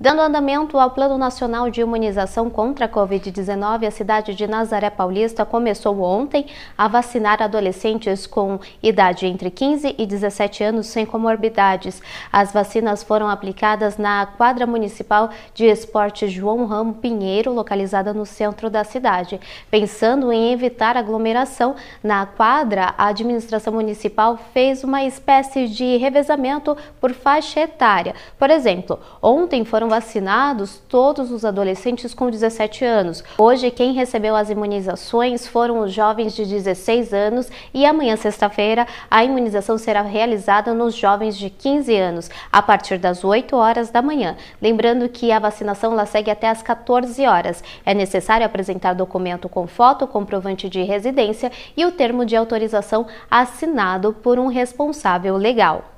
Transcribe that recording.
Dando andamento ao Plano Nacional de Imunização contra a Covid-19, a cidade de Nazaré Paulista começou ontem a vacinar adolescentes com idade entre 15 e 17 anos sem comorbidades. As vacinas foram aplicadas na quadra municipal de esporte João Ramo Pinheiro, localizada no centro da cidade. Pensando em evitar aglomeração na quadra, a administração municipal fez uma espécie de revezamento por faixa etária. Por exemplo, ontem foram foram vacinados todos os adolescentes com 17 anos. Hoje, quem recebeu as imunizações foram os jovens de 16 anos e amanhã, sexta-feira, a imunização será realizada nos jovens de 15 anos, a partir das 8 horas da manhã. Lembrando que a vacinação ela segue até as 14 horas. É necessário apresentar documento com foto, comprovante de residência e o termo de autorização assinado por um responsável legal.